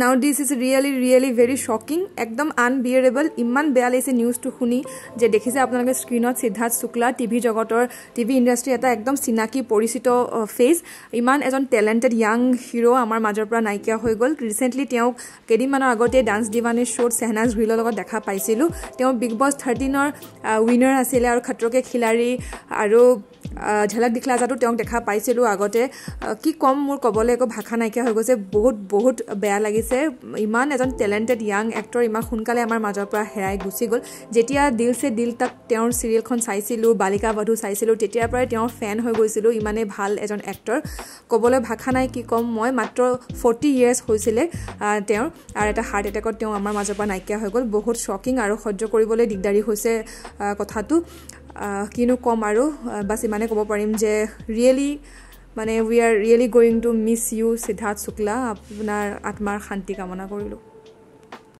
নাও this is really really very shocking একদম unbearable ইমান বেয়া লাগিছে নিউজটো শুনি যে দেখিছে আপোনালোকে স্ক্ৰীণত সিদ্ধাৰ্থ শুক্লা টিভি জগতৰ টিভি ইণ্ডাষ্ট্ৰীৰ এটা একদম চিনাকি পৰিচিত ফেচ ইমান এজন টেলেণ্টেড য়াং হিৰ' আমাৰ মাজৰ পৰা নাইকিয়া হৈ গ'ল ৰিচেণ্টলি তেওঁক কেইদিনমানৰ আগতে ডান্স ডিৱানীৰ শ্ব'ত চেহনাজ ভিলৰ লগত দেখা পাইছিলোঁ তেওঁ বিগ বছ থাৰ্টিনৰ উইনাৰ আছিলে আৰু খাটৰকে খিলাৰী আৰু ঝালাক দিখলা আজাতো তেওঁক দেখা পাইছিলোঁ আগতে কি ক'ম মোৰ ক'বলৈ একো ভাষা নাইকিয়া হৈ গৈছে বহুত বহুত বেয়া লাগিছে ইমান এজন টেলেণ্টেড ইয়াং এক্টৰ ইমান সোনকালে আমাৰ মাজৰ পৰা হেৰাই গুচি গ'ল যেতিয়া দিল দিল তাক তেওঁৰ চিৰিয়েলখন চাইছিলোঁ বালিকা বধু চাইছিলোঁ তেতিয়াৰ পৰাই তেওঁৰ ফেন হৈ গৈছিলোঁ ইমানেই ভাল এজন এক্টৰ ক'বলৈ ভাষা নাই কি ক'ম মই মাত্ৰ ফৰ্টি ইয়েৰ্ছ হৈছিলে তেওঁৰ আৰু এটা হাৰ্ট এটেকত তেওঁ আমাৰ মাজৰ পৰা নাইকিয়া হৈ গ'ল বহুত শ্বকিং আৰু সহ্য কৰিবলৈ দিগদাৰী হৈছে কথাটো কিনো ক'ম আৰু বাছ ইমানে ক'ব পাৰিম যে ৰিয়েলি মানে we are really going to miss you Siddharth Shukla আপোনাৰ আত্মাৰ শান্তি কামনা কৰিলোঁ